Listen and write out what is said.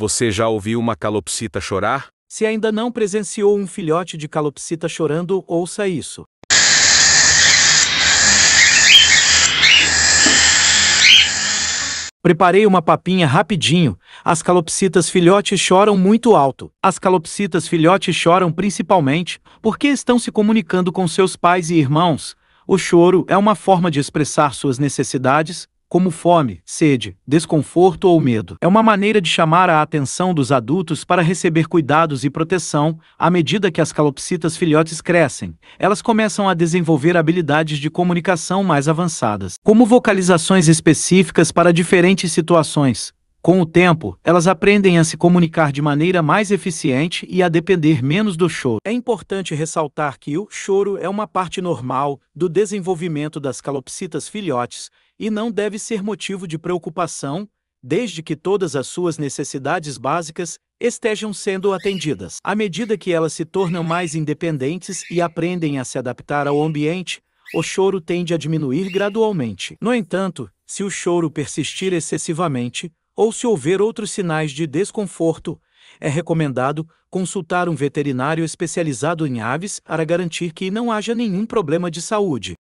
Você já ouviu uma calopsita chorar? Se ainda não presenciou um filhote de calopsita chorando, ouça isso. Preparei uma papinha rapidinho. As calopsitas filhotes choram muito alto. As calopsitas filhotes choram principalmente porque estão se comunicando com seus pais e irmãos. O choro é uma forma de expressar suas necessidades, como fome, sede, desconforto ou medo. É uma maneira de chamar a atenção dos adultos para receber cuidados e proteção. À medida que as calopsitas filhotes crescem, elas começam a desenvolver habilidades de comunicação mais avançadas, como vocalizações específicas para diferentes situações, com o tempo, elas aprendem a se comunicar de maneira mais eficiente e a depender menos do choro. É importante ressaltar que o choro é uma parte normal do desenvolvimento das calopsitas filhotes e não deve ser motivo de preocupação, desde que todas as suas necessidades básicas estejam sendo atendidas. À medida que elas se tornam mais independentes e aprendem a se adaptar ao ambiente, o choro tende a diminuir gradualmente. No entanto, se o choro persistir excessivamente, ou se houver outros sinais de desconforto, é recomendado consultar um veterinário especializado em aves para garantir que não haja nenhum problema de saúde.